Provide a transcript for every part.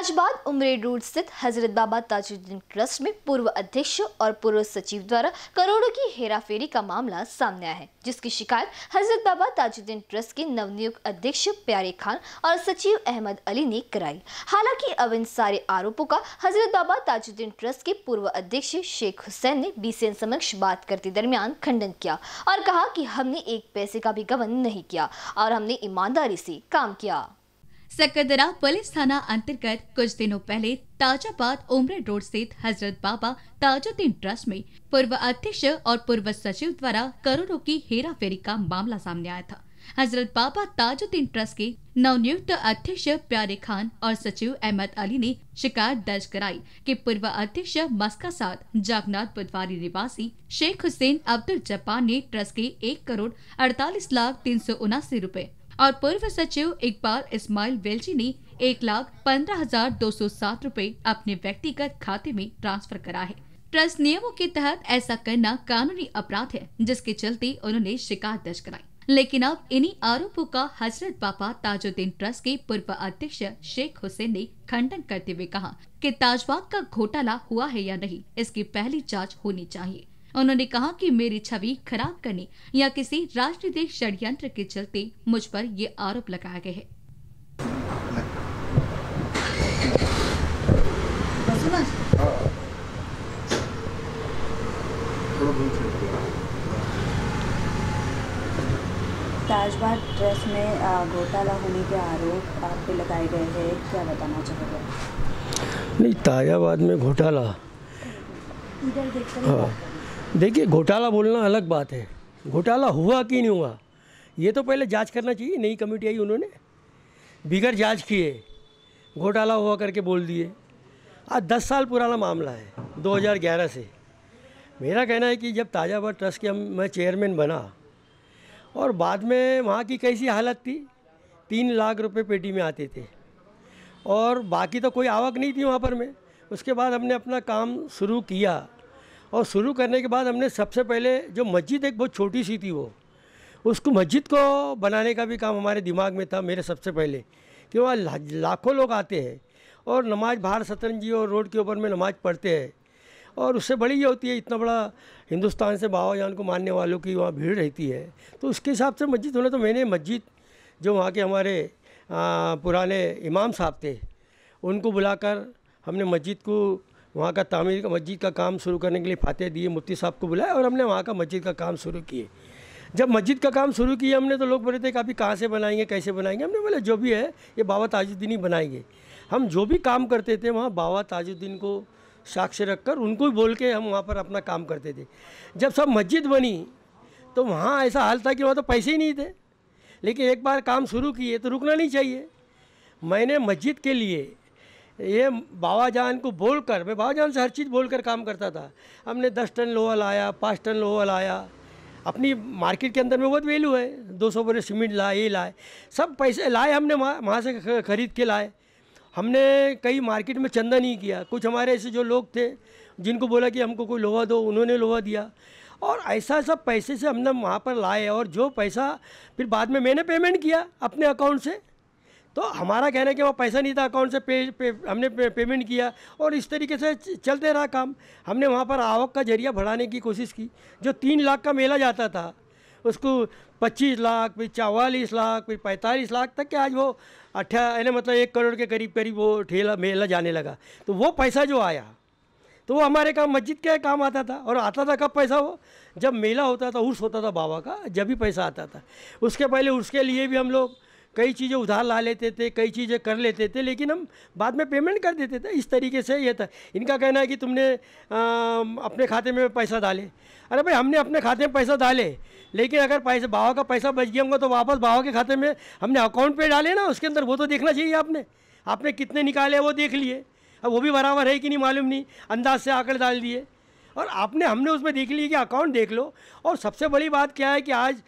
Rajbagh Umred road स्थित हजरत बाबा Tajuddin trust में पूर्व अध्यक्ष और पूर्व सचिव द्वारा करोड़ों की हेराफेरी का मामला सामने आया है जिसकी शिकायत हजरत बाबा ताजुद्दीन ट्रस्ट के नवनियुक्त अध्यक्ष प्यारे खान और सचिव अहमद अली ने कराई हालांकि अब इन सारे आरोपों का हजरत बाबा ताजुद्दीन ट्रस्ट के पूर्व अध्यक्ष शेख हुसैन ने बीसीएन समक्ष बात करते दरमियान खंडन किया और कहा कि हमने एक पैसे का भी गबन नहीं किया और हमने ईमानदारी से काम किया सकरदरा पुलिस थाना अंतर्गत कुछ दिनों पहले ताजाबाद उम्र रोड स्थित हजरत बाबा ताजुद्दीन ट्रस्ट में पूर्व अध्यक्ष और पूर्व सचिव द्वारा करोड़ों की हेरा फेरी का मामला सामने आया था हजरत बाबा ताजुद्दीन ट्रस्ट के नवनियुक्त अध्यक्ष प्यारे खान और सचिव अहमद अली ने शिकायत दर्ज कराई कि पूर्व अध्यक्ष मस्का साथ जागनाथ बुधवारी निवासी शेख हुसैन अब्दुल जपान ने ट्रस्ट के एक करोड़ अड़तालीस लाख तीन सौ उनासी रूपए और पूर्व सचिव इकबाल इस्माइल वेलजी ने एक लाख पंद्रह हजार दो सौ सात रूपए अपने व्यक्तिगत खाते में ट्रांसफर करा है ट्रस्ट नियमों के तहत ऐसा करना कानूनी अपराध है जिसके चलते उन्होंने शिकायत दर्ज कराई लेकिन अब इन्हीं आरोपों का हजरत बापा ताजुद्दीन ट्रस्ट के पूर्व अध्यक्ष शेख हुसैन ने खंडन करते हुए कहा कि ताजबाग का घोटाला हुआ है या नहीं इसकी पहली जांच होनी चाहिए उन्होंने कहा कि मेरी छवि खराब करने या किसी राजनीतिक षड्यंत्र के चलते मुझ पर ये आरोप लगाया गया है ताजबाग ट्रस्ट में घोटाला होने के आरोप आप पे लगाए गए हैं क्या बताना चाहोगे नहीं ताजाबाद में घोटाला हाँ देखिए घोटाला बोलना अलग बात है घोटाला हुआ कि नहीं हुआ ये तो पहले जांच करना चाहिए नई कमेटी आई उन्होंने बिगर जांच किए घोटाला हुआ करके बोल दिए आज दस साल पुराना मामला है 2011 से मेरा कहना है कि जब ताजाबाद ट्रस्ट के हम मैं चेयरमैन बना और बाद में वहाँ की कैसी हालत थी तीन लाख रुपए पेटी में आते थे और बाकी तो कोई आवक नहीं थी वहाँ पर मैं उसके बाद हमने अपना काम शुरू किया और शुरू करने के बाद हमने सबसे पहले जो मस्जिद एक बहुत छोटी सी थी वो उसको मस्जिद को बनाने का भी काम हमारे दिमाग में था मेरे सबसे पहले कि वहाँ लाखों लोग आते हैं और नमाज बाहर सतन जी और रोड के ऊपर में नमाज पढ़ते हैं और उससे बड़ी ये होती है इतना बड़ा हिंदुस्तान से बाबा जान को मानने वालों की वहाँ भीड़ रहती है तो उसके हिसाब से मस्जिद होना तो मैंने मस्जिद जो वहाँ के हमारे पुराने इमाम साहब थे उनको बुलाकर हमने मस्जिद को वहाँ का तामीर का मस्जिद का काम शुरू करने के लिए फाते दिए मुफ्ती साहब को बुलाया और हमने वहाँ का मस्जिद का काम शुरू किए जब मस्जिद का काम शुरू किया हमने तो लोग बोले थे कि अभी कहाँ से बनाएंगे कैसे बनाएंगे हमने बोले जो भी है ये बाबा ताजुद्दीन ही बनाएंगे हम जो भी काम करते थे वहाँ बाबा ताजुद्दीन को साक्ष्य रखकर उनको ही बोल के हम वहाँ पर अपना काम करते थे जब सब मस्जिद बनी तो वहाँ ऐसा हाल था कि वहाँ तो पैसे ही नहीं थे लेकिन एक बार काम शुरू किए तो रुकना नहीं चाहिए मैंने मस्जिद के लिए ये बाबा जान को बोल कर मैं बाबा जान से हर चीज़ बोल कर काम करता था हमने दस टन लोहा लाया पाँच टन लोहा लाया अपनी मार्केट के अंदर में बहुत वैल्यू है दो सौ बोरे सीमेंट लाए ये लाए सब पैसे लाए हमने वहाँ से ख़रीद के लाए हमने कई मार्केट में चंदा नहीं किया कुछ हमारे ऐसे जो लोग थे जिनको बोला कि हमको कोई लोहा दो उन्होंने लोहा दिया और ऐसा सब पैसे से हमने वहाँ पर लाए और जो पैसा फिर बाद में मैंने पेमेंट किया अपने अकाउंट से तो हमारा कहना है कि वो पैसा नहीं था अकाउंट से पे, पे हमने पे, पेमेंट किया और इस तरीके से चलते रहा काम हमने वहाँ पर आवक का जरिया बढ़ाने की कोशिश की जो तीन लाख का मेला जाता था उसको 25 लाख फिर चवालीस लाख फिर पैंतालीस लाख तक के आज वो अट्ठा यानी मतलब एक करोड़ के करीब करीब वो ठेला मेला जाने लगा तो वो पैसा जो आया तो वो हमारे काम मस्जिद के काम आता था और आता था कब पैसा वो जब मेला होता था उर्स होता था बाबा का जब भी पैसा आता था उसके पहले उसके लिए भी हम लोग कई चीज़ें उधार ला लेते थे कई चीज़ें कर लेते थे लेकिन हम बाद में पेमेंट कर देते थे इस तरीके से ये था इनका कहना है कि तुमने आ, अपने खाते में पैसा डाले अरे भाई हमने अपने खाते में पैसा डाले लेकिन अगर पैसे भाव का पैसा बच गया होगा तो वापस भाव के खाते में हमने अकाउंट पर डाले ना उसके अंदर वो तो देखना चाहिए आपने आपने कितने निकाले वो देख लिए अब वो भी बराबर है कि नहीं मालूम नहीं अंदाज से आकर डाल दिए और आपने हमने उसमें देख लिया कि अकाउंट देख लो और सबसे बड़ी बात क्या है कि आज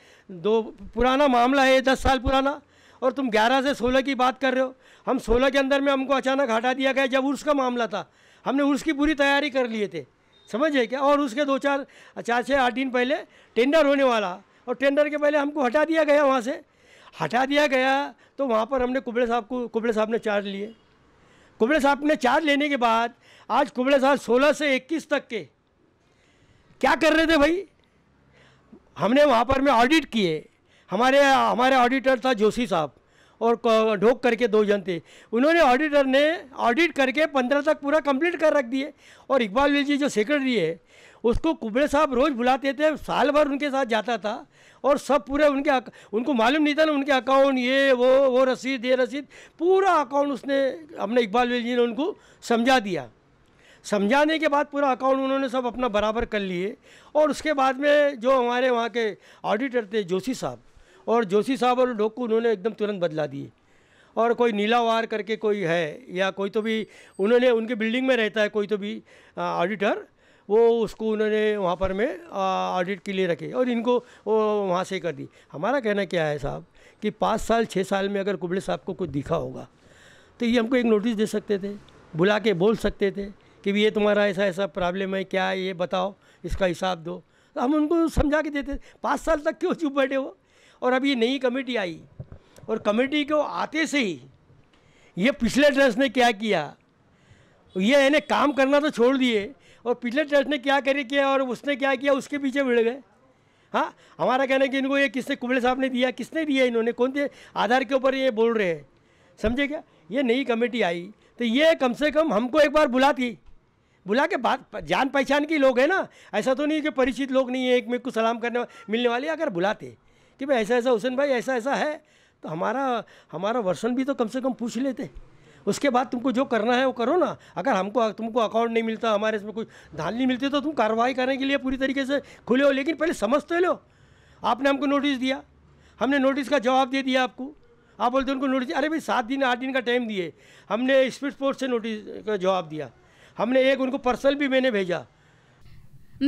दो पुराना मामला है दस साल पुराना और तुम 11 से 16 की बात कर रहे हो हम 16 के अंदर में हमको अचानक हटा दिया गया जब उर्स का मामला था हमने उर्स की पूरी तैयारी कर लिए थे समझ है क्या और उसके दो चार चार छः आठ दिन पहले टेंडर होने वाला और टेंडर के पहले हमको हटा दिया गया वहाँ से हटा दिया गया तो वहाँ पर हमने कुबड़े साहब को कुबड़े साहब ने चार्ज लिए कुबड़े साहब ने चार्ज लेने के बाद आज कुबड़े साहब सोलह से इक्कीस तक के क्या कर रहे थे भाई हमने वहाँ पर में ऑडिट किए हमारे हमारे ऑडिटर था जोशी साहब और ढोक करके दो जन थे उन्होंने ऑडिटर ने ऑडिट करके पंद्रह तक पूरा कंप्लीट कर रख दिए और इकबाल जी जो सेक्रेटरी है उसको कुबड़े साहब रोज़ बुलाते थे साल भर उनके साथ जाता था और सब पूरे उनके उनको मालूम नहीं था ना उनके अकाउंट ये वो वो रसीद ये रसीद पूरा अकाउंट उसने अपने इकबाल जी ने उनको समझा दिया समझाने के बाद पूरा अकाउंट उन्होंने सब अपना बराबर कर लिए और उसके बाद में जो हमारे वहाँ के ऑडिटर थे जोशी साहब और जोशी साहब और डोकू उन्होंने एकदम तुरंत बदला दिए और कोई नीला वार करके कोई है या कोई तो भी उन्होंने उनके बिल्डिंग में रहता है कोई तो भी ऑडिटर वो उसको उन्होंने वहाँ पर में ऑडिट के लिए रखे और इनको वो वहाँ से कर दी हमारा कहना क्या है साहब कि पाँच साल छः साल में अगर कुबड़े साहब को कुछ दिखा होगा तो ये हमको एक नोटिस दे सकते थे बुला के बोल सकते थे कि भी ये तुम्हारा ऐसा ऐसा प्रॉब्लम है क्या है ये बताओ इसका हिसाब दो तो हम उनको समझा के देते पाँच साल तक क्यों चुप बैठे हो और अब ये नई कमेटी आई और कमेटी को आते से ही ये पिछले ट्रस्ट ने क्या किया ये इन्हें काम करना तो छोड़ दिए और पिछले ट्रस्ट ने क्या करे किया और उसने क्या किया उसके पीछे भिड़ गए हाँ हमारा कहना है कि इनको ये किसने कुबड़े साहब ने दिया किसने दिया इन्होंने कौन से आधार के ऊपर ये बोल रहे हैं समझे क्या ये नई कमेटी आई तो ये कम से कम हमको एक बार बुलाती बुला के बात जान पहचान के लोग हैं ना ऐसा तो नहीं कि परिचित लोग नहीं है एक मेरे को सलाम करने मिलने वाले अगर बुलाते कि भाई ऐसा ऐसा हुसैन भाई ऐसा ऐसा है तो हमारा हमारा वर्सन भी तो कम से कम पूछ लेते उसके बाद तुमको जो करना है वो करो ना अगर हमको तुमको अकाउंट नहीं मिलता हमारे इसमें कोई धान नहीं मिलती तो तुम कार्रवाई करने के लिए पूरी तरीके से खुले हो लेकिन पहले समझते तो लो आपने हमको नोटिस दिया हमने नोटिस का जवाब दे दिया आपको आप बोलते उनको नोटिस अरे भाई सात दिन आठ दिन का टाइम दिए हमने स्पीड पोस्ट से नोटिस का जवाब दिया हमने एक उनको पर्सनल भी मैंने भेजा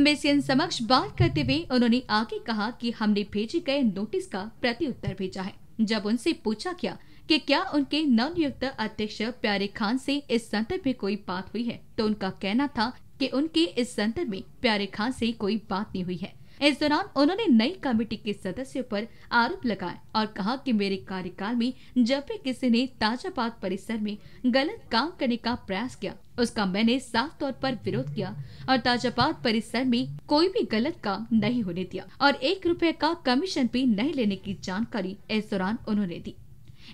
मेसियन समक्ष बात करते हुए उन्होंने आगे कहा कि हमने भेजे गए नोटिस का प्रत्युत्तर भेजा है जब उनसे पूछा गया कि क्या उनके नवनियुक्त अध्यक्ष प्यारे खान से इस संदर्भ में कोई बात हुई है तो उनका कहना था कि उनके इस संदर्भ में प्यारे खान से कोई बात नहीं हुई है इस दौरान उन्होंने नई कमेटी के सदस्यों पर आरोप लगाए और कहा कि मेरे कार्यकाल में जब भी किसी ने ताजा बाग परिसर में गलत काम करने का प्रयास किया उसका मैंने साफ तौर पर विरोध किया और ताजाबाद परिसर में कोई भी गलत काम नहीं होने दिया और एक रुपए का कमीशन भी नहीं लेने की जानकारी इस दौरान उन्होंने दी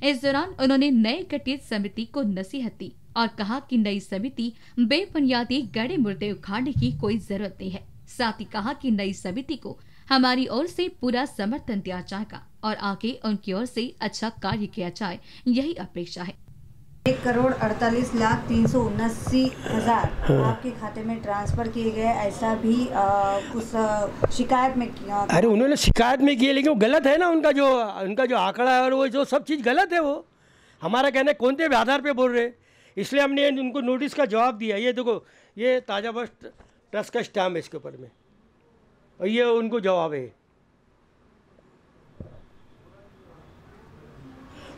इस दौरान उन्होंने नए गठित समिति को नसीहत दी और कहा कि नई समिति बेबुनियादी गड़े मुर्दे उखाड़ने की कोई जरूरत नहीं है साथ ही कहा कि नई समिति को हमारी ओर से पूरा समर्थन दिया जाएगा और आगे उनकी ओर से अच्छा कार्य किया जाए यही अपेक्षा है एक करोड़ अड़तालीस लाख तीन सौ उन्नासी हजार हाँ। आपके खाते में ट्रांसफर किए गए ऐसा भी कुछ शिकायत में किया अरे उन्होंने शिकायत में किए लेकिन वो गलत है ना उनका जो उनका जो आंकड़ा है और वो जो सब चीज़ गलत है वो हमारा कहना कौन से आधार पे बोल रहे इसलिए हमने उनको नोटिस का जवाब दिया ये देखो ये ताज़ा बस्ट टस का स्टाम है इसके ऊपर में और ये उनको जवाब है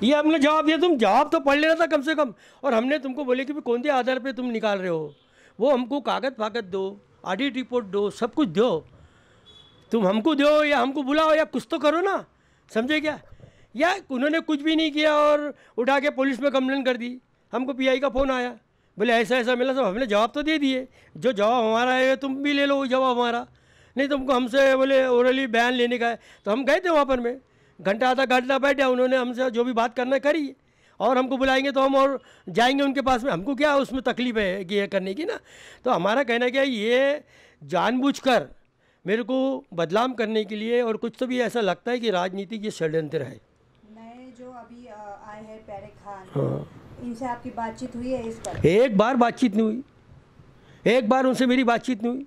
ये हमने जवाब दिया तुम जवाब तो पढ़ लेना था कम से कम और हमने तुमको बोले कि कौन से आधार पे तुम निकाल रहे हो वो हमको कागज फागत दो ऑडिट रिपोर्ट दो सब कुछ दो तुम हमको दो या हमको बुलाओ या कुछ तो करो ना समझे क्या या उन्होंने कुछ भी नहीं किया और उठा के पुलिस में कंप्लेन कर दी हमको पीआई का फ़ोन आया बोले ऐसा ऐसा मिला सब हमने जवाब तो दे दिए जो जवाब हमारा है तुम भी ले लो वो जवाब हमारा नहीं तुमको तो हमसे बोले ओरली बयान लेने का है तो हम गए थे वहाँ पर में घंटा आधा घंटा बैठे उन्होंने हमसे जो भी बात करना करी और हमको बुलाएंगे तो हम और जाएंगे उनके पास में हमको क्या उसमें तकलीफ है कि ये करने की ना तो हमारा कहना क्या है ये जानबूझकर मेरे को बदलाव करने के लिए और कुछ तो भी ऐसा लगता है कि राजनीति ये षड्यंत्र है नए जो अभी आए हैं खान हाँ। इनसे आपकी बातचीत हुई है इस पर एक बार बातचीत नहीं हुई एक बार उनसे मेरी बातचीत नहीं हुई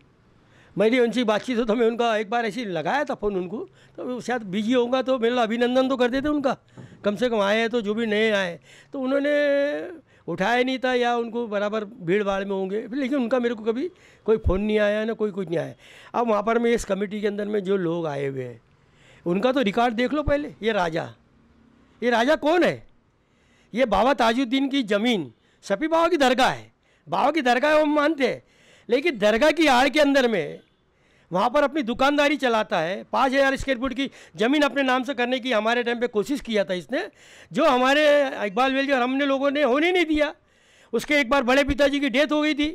मेरी उनसे बातचीत हो तो मैं उनका एक बार ऐसे लगाया था फ़ोन उनको तो शायद बिजी होगा तो मेरा अभिनंदन तो कर देते उनका कम से कम आए हैं तो जो भी नए आए तो उन्होंने उठाया नहीं था या उनको बराबर भीड़ भाड़ में होंगे लेकिन उनका मेरे को कभी कोई फ़ोन नहीं आया ना कोई कुछ नहीं आया अब वहाँ पर मैं इस कमेटी के अंदर में जो लोग आए हुए हैं उनका तो रिकॉर्ड देख लो पहले ये राजा ये राजा कौन है ये बाबा ताजुद्दीन की ज़मीन सफ़ी बाबा की दरगाह है बाबा की दरगाह हम मानते हैं लेकिन दरगाह की आड़ के अंदर में वहाँ पर अपनी दुकानदारी चलाता है पाँच हज़ार स्क्वेयर फुट की ज़मीन अपने नाम से करने की हमारे टाइम पे कोशिश किया था इसने जो हमारे इकबाल वेल और हमने लोगों ने होने नहीं दिया उसके एक बार बड़े पिताजी की डेथ हो गई थी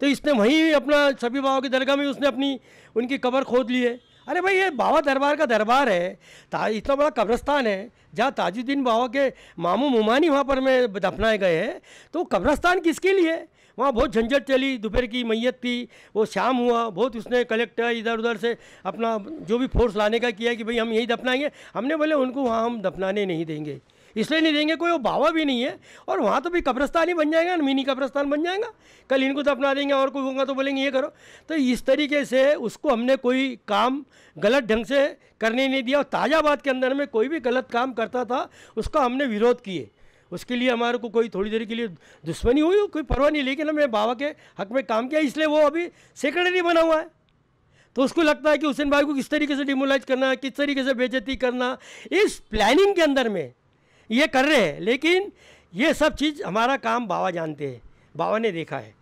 तो इसने वहीं अपना सभी बाबा की दरगाह में उसने अपनी उनकी कबर खोद ली है अरे भाई ये बाबा दरबार का दरबार है ता इतना बड़ा कब्रस्तान है जहाँ ताजुद्दीन बाबा के मामू मुमानी वहाँ पर में दफनाए गए हैं तो कब्रस्तान किसके लिए वहाँ बहुत झंझट चली दोपहर की मैयत थी वो शाम हुआ बहुत उसने कलेक्टर इधर उधर से अपना जो भी फोर्स लाने का किया कि भाई हम यही दफनाएंगे हमने बोले उनको वहाँ हम दफनाने नहीं देंगे इसलिए नहीं देंगे कोई वो भावा भी नहीं है और वहाँ तो भी कब्रस्तान ही बन जाएगा मिनी कब्रस्तान बन जाएगा कल इनको तो अपना देंगे और कोई होगा तो बोलेंगे ये करो तो इस तरीके से उसको हमने कोई काम गलत ढंग से करने नहीं दिया और ताज़ाबाद के अंदर में कोई भी गलत काम करता था उसका हमने विरोध किए उसके लिए हमारे को कोई थोड़ी देर के लिए दुश्मनी हुई कोई परवाह नहीं लेकिन हमने बाबा के हक में काम किया इसलिए वो अभी सेक्रेटरी बना हुआ है तो उसको लगता है कि हुसैन भाई को किस तरीके से डिमोलाइज करना किस तरीके से बेजती करना इस प्लानिंग के अंदर में ये कर रहे हैं लेकिन ये सब चीज़ हमारा काम बाबा जानते हैं बाबा ने देखा है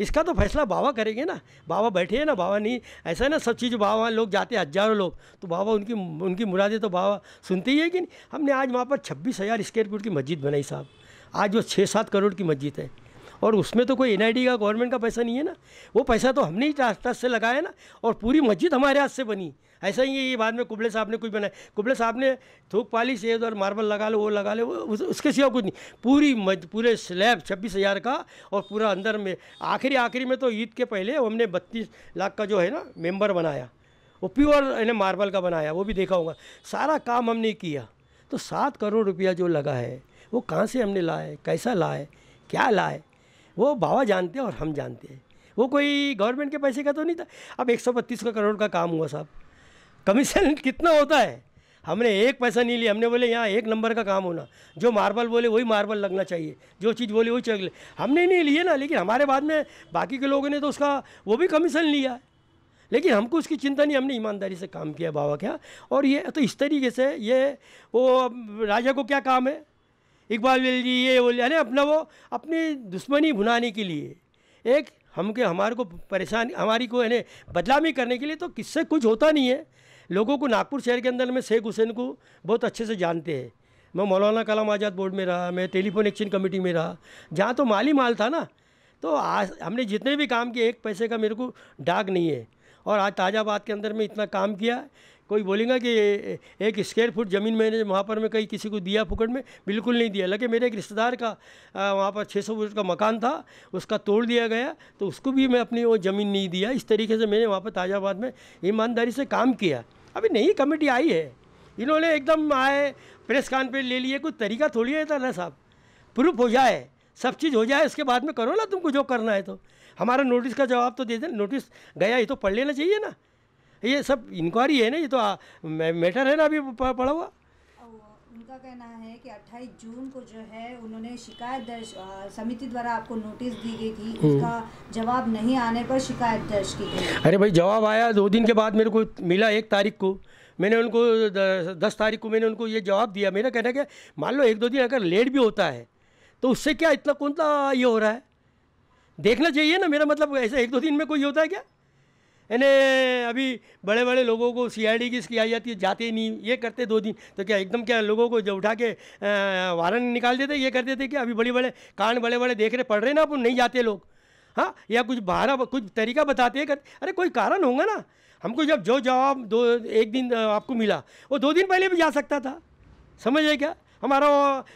इसका तो फैसला बाबा करेंगे ना बाबा बैठे हैं ना बाबा नहीं ऐसा ना सब चीज़ बाबा लोग जाते हैं हज़ारों लोग तो बाबा उनकी उनकी मुरादें तो बाबा सुनते ही है कि नहीं हमने आज वहाँ पर छब्बीस हज़ार स्क्वेयर फुट की मस्जिद बनाई साहब आज वो छः सात करोड़ की मस्जिद है और उसमें तो कोई एन का गवर्नमेंट का पैसा नहीं है ना वो पैसा तो हमने ही टच से लगाया ना और पूरी मस्जिद हमारे हाथ से बनी ऐसा ही है ये बाद में कुबले साहब ने कुछ बनाया कुबले साहब ने थोक पाली से और मार्बल लगा लो वो लगा लो उस, उसके सिवा कुछ नहीं पूरी मज, पूरे स्लैब छब्बीस हज़ार का और पूरा अंदर में आखिरी आखिरी में तो ईद के पहले हमने बत्तीस लाख का जो है ना मेम्बर बनाया वो प्योर इन्हें मार्बल का बनाया वो भी देखा होगा सारा काम हमने किया तो सात करोड़ रुपया जो लगा है वो कहाँ से हमने लाए कैसा लाए क्या लाए वो बाबा जानते हैं और हम जानते हैं वो कोई गवर्नमेंट के पैसे का तो नहीं था अब एक सौ बत्तीस का करोड़ का काम हुआ साहब कमीशन कितना होता है हमने एक पैसा नहीं लिया हमने बोले यहाँ एक नंबर का काम होना जो मार्बल बोले वही मार्बल लगना चाहिए जो चीज़ बोले वही चल हमने नहीं लिए ना लेकिन हमारे बाद में बाकी के लोगों ने तो उसका वो भी कमीशन लिया लेकिन हमको उसकी चिंता नहीं हमने ईमानदारी से काम किया बाबा क्या और ये तो इस तरीके से ये वो राजा को क्या काम है इकबाल जी ये बोल यानी अपना वो अपनी दुश्मनी भुनाने के लिए एक हम के हमारे को परेशान हमारी को यानी बदलामी करने के लिए तो किससे कुछ होता नहीं है लोगों को नागपुर शहर के अंदर में शेख हुसैन को बहुत अच्छे से जानते हैं मैं मौलाना कलाम आज़ाद बोर्ड में रहा मैं टेलीफोन एक्शन कमेटी में रहा जहाँ तो माली माल था ना तो आज हमने जितने भी काम किए एक पैसे का मेरे को डाक नहीं है और आज ताजाबाद के अंदर में इतना काम किया कोई बोलेगा कि एक स्क्वेयर फुट ज़मीन मैंने वहाँ पर मैं कहीं किसी को दिया फुकट में बिल्कुल नहीं दिया लगे मेरे एक रिश्तेदार का वहाँ पर छः सौ फुट का मकान था उसका तोड़ दिया गया तो उसको भी मैं अपनी वो ज़मीन नहीं दिया इस तरीके से मैंने वहाँ पर ताजाबाद में ईमानदारी से काम किया अभी नई कमेटी आई है इन्होंने एकदम आए प्रेस कॉन्फ्रेंस ले लिए कुछ तरीका थोड़ी है ना साहब प्रूफ हो जाए सब चीज़ हो जाए इसके बाद में करो ना तुमको जो करना है तो हमारा नोटिस का जवाब तो दे दे नोटिस गया ये तो पढ़ लेना चाहिए ना ये सब इंक्वायरी है ना ये तो आ, मैटर है ना अभी पड़ा हुआ उनका कहना है कि 28 जून को जो है उन्होंने शिकायत दर्ज समिति द्वारा आपको नोटिस दी गई थी उसका हम्म। जवाब नहीं आने पर शिकायत दर्ज की गई अरे भाई जवाब आया दो दिन के बाद मेरे को मिला एक तारीख को मैंने उनको दस तारीख को मैंने उनको ये जवाब दिया मेरा कहना है कि मान लो एक दो दिन अगर लेट भी होता है तो उससे क्या इतना कौन सा ये हो रहा है देखना चाहिए ना मेरा मतलब ऐसा एक दो दिन में कोई होता है क्या यानी अभी बड़े बड़े लोगों को सीआईडी की इसकी आई जाती है जाते ही नहीं ये करते दो दिन तो क्या एकदम क्या लोगों को जब उठा के वारन निकाल देते ये कर देते कि अभी बड़े बड़े कांड बड़े बड़े देख रहे पढ़ रहे ना अब नहीं जाते लोग हाँ या कुछ बाहर कुछ तरीका बताते हैं अरे कोई कारण होगा ना हमको जब जो जवाब दो एक दिन आपको मिला वो दो दिन पहले भी जा सकता था समझ गए क्या हमारा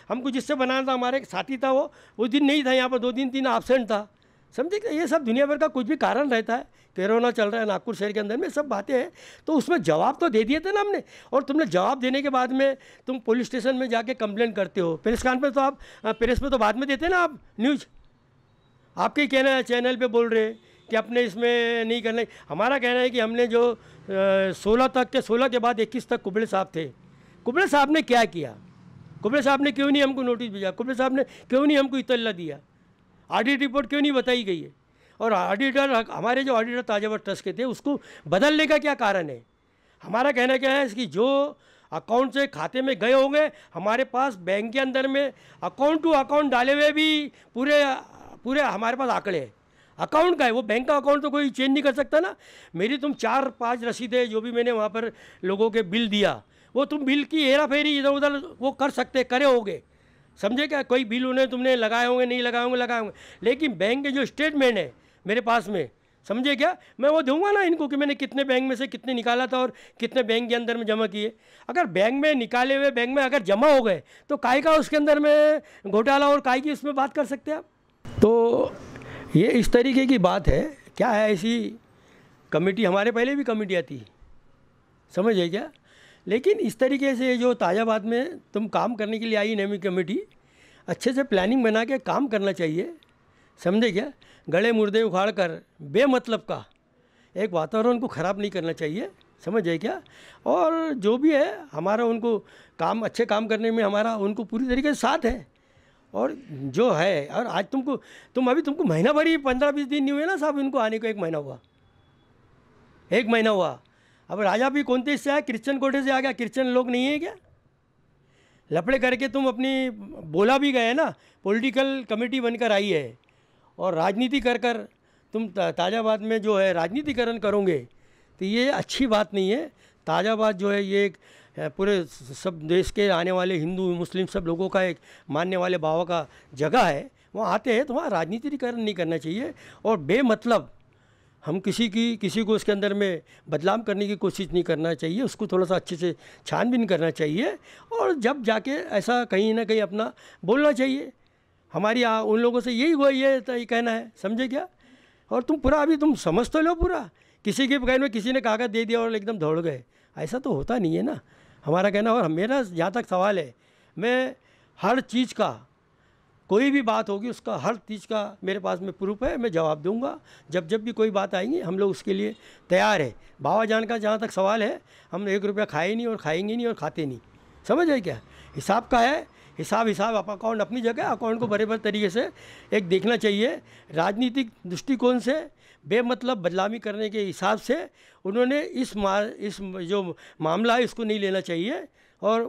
हमको जिससे बनाना था हमारे एक साथी था वो उस दिन नहीं था यहाँ पर दो दिन तीन एबसेंट था समझे ये सब दुनिया भर का कुछ भी कारण रहता है कोरोना चल रहा है नागपुर शहर के अंदर में सब बातें हैं तो उसमें जवाब तो दे दिए थे ना हमने और तुमने जवाब देने के बाद में तुम पुलिस स्टेशन में जाके कंप्लेंट करते हो प्रेस कॉन्फ्रेंस तो आप हाँ, प्रेस में तो बाद में देते ना आप न्यूज आपके कहना है चैनल पर बोल रहे हैं कि अपने इसमें नहीं करना हमारा कहना है कि हमने जो सोलह तक के सोलह के बाद इक्कीस तक कुबड़े साहब थे कुबड़े साहब ने क्या किया कुबड़े साहब ने क्यों नहीं हमको नोटिस भेजा कुबड़े साहब ने क्यों नहीं हमको इतला दिया ऑडिट रिपोर्ट क्यों नहीं बताई गई है और ऑडिटर हमारे जो ऑडिटर ताजावर ट्रस्ट के थे उसको बदलने का क्या कारण है हमारा कहना क्या है कि जो अकाउंट से खाते में गए होंगे हमारे पास बैंक के अंदर में अकाउंट टू अकाउंट डाले हुए भी पूरे पूरे हमारे पास आंकड़े हैं अकाउंट का है वो बैंक का अकाउंट तो कोई चेंज नहीं कर सकता ना मेरी तुम चार पाँच रसीदें जो भी मैंने वहाँ पर लोगों के बिल दिया वो तुम बिल की हेरा फेरी इधर उधर वो कर सकते करे होगे समझे क्या कोई बिल उन्हें तुमने लगाए होंगे नहीं लगाए होंगे लगाए होंगे लेकिन बैंक के जो स्टेटमेंट है मेरे पास में समझे क्या मैं वो दूंगा ना इनको कि मैंने कितने बैंक में से कितने निकाला था और कितने बैंक के अंदर में जमा किए अगर बैंक में निकाले हुए बैंक में अगर जमा हो गए तो काय का उसके अंदर में घोटाला और काय की उसमें बात कर सकते हैं आप तो ये इस तरीके की बात है क्या है ऐसी कमेटी हमारे पहले भी कमेटी आती समझ है क्या लेकिन इस तरीके से जो ताजाबाद में तुम काम करने के लिए आई नेमी कमेटी अच्छे से प्लानिंग बना के काम करना चाहिए समझे क्या गले मुर्दे उखाड़ कर बेमतलब का एक वातावरण को ख़राब नहीं करना चाहिए समझ गए क्या और जो भी है हमारा उनको काम अच्छे काम करने में हमारा उनको पूरी तरीके से साथ है और जो है और आज तुमको तुम अभी तुमको महीना भर ही पंद्रह बीस दिन नहीं हुए ना साहब इनको आने को एक महीना हुआ एक महीना हुआ अब राजा भी कौन देश से आया क्रिश्चन कोटे से आ गया क्रिश्चन लोग नहीं है क्या लपड़े करके तुम अपनी बोला भी गए ना पॉलिटिकल कमेटी बनकर आई है और राजनीति कर कर तुम ताज़ाबाद में जो है राजनीतिकरण करोगे तो ये अच्छी बात नहीं है ताज़ाबाद जो है ये एक पूरे सब देश के आने वाले हिंदू मुस्लिम सब लोगों का एक मानने वाले बाबा का जगह है वहाँ आते हैं तो वहाँ राजनीतिकरण नहीं करना चाहिए और बेमतलब हम किसी की किसी को उसके अंदर में बदलाव करने की कोशिश नहीं करना चाहिए उसको थोड़ा सा अच्छे से छानबीन करना चाहिए और जब जाके ऐसा कहीं ना कहीं अपना बोलना चाहिए हमारी आ, उन लोगों से यही हुआ ये तो कहना है समझे क्या और तुम पूरा अभी तुम समझ तो लो पूरा किसी के कहने में किसी ने कागज़ दे दिया और एकदम दौड़ गए ऐसा तो होता नहीं है ना हमारा कहना और मेरा जहाँ तक सवाल है मैं हर चीज़ का कोई भी बात होगी उसका हर चीज़ का मेरे पास में प्रूफ है मैं जवाब दूंगा जब जब भी कोई बात आएंगी हम लोग उसके लिए तैयार है बाबा जान का जहाँ तक सवाल है हम एक रुपया खाए नहीं और खाएंगे नहीं और खाते नहीं समझ आए क्या हिसाब का है हिसाब हिसाब आप अकाउंट अपनी जगह अकाउंट को बड़े बड़े तरीके से एक देखना चाहिए राजनीतिक दृष्टिकोण से बेमतलब बदलामी करने के हिसाब से उन्होंने इस मा इस जो मामला है इसको नहीं लेना चाहिए और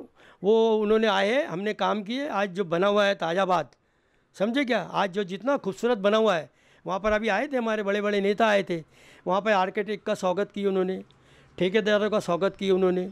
वो उन्होंने आए हमने काम किए आज जो बना हुआ है ताजाबाद समझे क्या आज जो जितना खूबसूरत बना हुआ है वहाँ पर अभी आए थे हमारे बड़े बड़े नेता आए थे वहाँ पर आर्किटेक्ट का स्वागत की उन्होंने ठेकेदारों का स्वागत की उन्होंने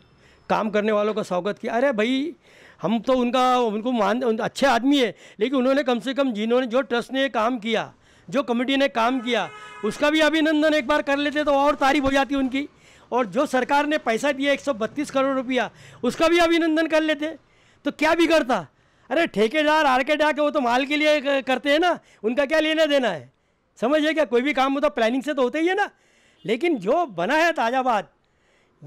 काम करने वालों का स्वागत किया अरे भाई हम तो उनका उनको मान अच्छे आदमी है लेकिन उन्होंने कम से कम जिन्होंने जो ट्रस्ट ने काम किया जो कमेटी ने काम किया उसका भी अभिनंदन एक बार कर लेते तो और तारीफ हो जाती उनकी और जो सरकार ने पैसा दिया एक करोड़ रुपया उसका भी अभिनंदन कर लेते तो क्या बिगड़ता अरे ठेकेदार आर के डाके वो तो माल के लिए करते हैं ना उनका क्या लेना देना है समझिए क्या कोई भी काम होता तो प्लानिंग से तो होता ही है ना लेकिन जो बना है ताजाबाद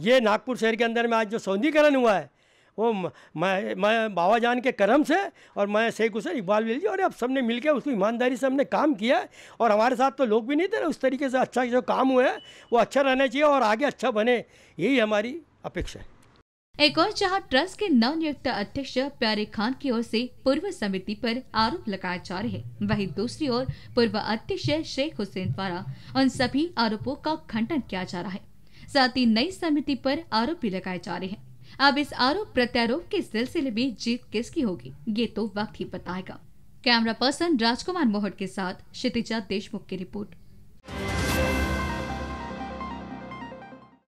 ये नागपुर शहर के अंदर में आज जो सौंदीकरण हुआ है वो मैं मैं बाबा जान के कर्म से और मैं शेख हुसैन इकबाल मिल और अब सबने मिलकर उसको ईमानदारी से हमने काम किया है और हमारे साथ तो लोग भी नहीं थे उस तरीके से अच्छा जो काम हुआ है वो अच्छा रहना चाहिए और आगे अच्छा बने यही हमारी अपेक्षा है एक और जहां ट्रस्ट के नव नियुक्त अध्यक्ष प्यारे खान की ओर से पूर्व समिति पर आरोप लगाए जा रहे हैं वहीं दूसरी ओर पूर्व अध्यक्ष शेख हुसैन द्वारा उन सभी आरोपों का खंडन किया जा रहा है साथ ही नई समिति पर आरोप भी लगाए जा रहे हैं अब इस आरोप प्रत्यारोप के सिलसिले में जीत किसकी होगी ये तो वक्त ही बताएगा कैमरा पर्सन राजकुमार मोहट के साथ क्षितिजा देशमुख की रिपोर्ट